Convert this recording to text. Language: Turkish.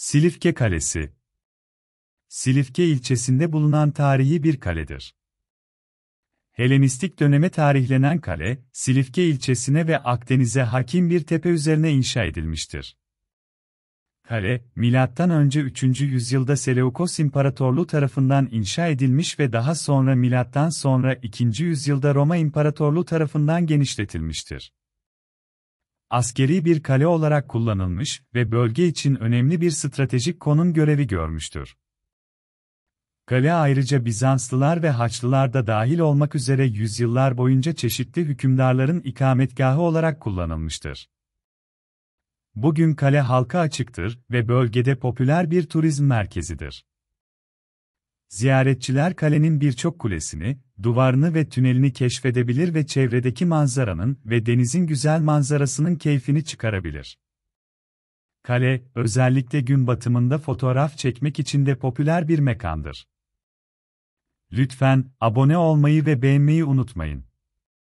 Silifke Kalesi Silifke ilçesinde bulunan tarihi bir kaledir. Helenistik döneme tarihlenen kale, Silifke ilçesine ve Akdeniz'e hakim bir tepe üzerine inşa edilmiştir. Kale, M.Ö. 3. yüzyılda Seleukos İmparatorluğu tarafından inşa edilmiş ve daha sonra M.Ö. 2. yüzyılda Roma İmparatorluğu tarafından genişletilmiştir askeri bir kale olarak kullanılmış ve bölge için önemli bir stratejik konum görevi görmüştür. Kale ayrıca Bizanslılar ve Haçlılar da dahil olmak üzere yüzyıllar boyunca çeşitli hükümdarların ikametgahı olarak kullanılmıştır. Bugün kale halka açıktır ve bölgede popüler bir turizm merkezidir. Ziyaretçiler kalenin birçok kulesini, duvarını ve tünelini keşfedebilir ve çevredeki manzaranın ve denizin güzel manzarasının keyfini çıkarabilir. Kale, özellikle gün batımında fotoğraf çekmek için de popüler bir mekandır. Lütfen abone olmayı ve beğenmeyi unutmayın.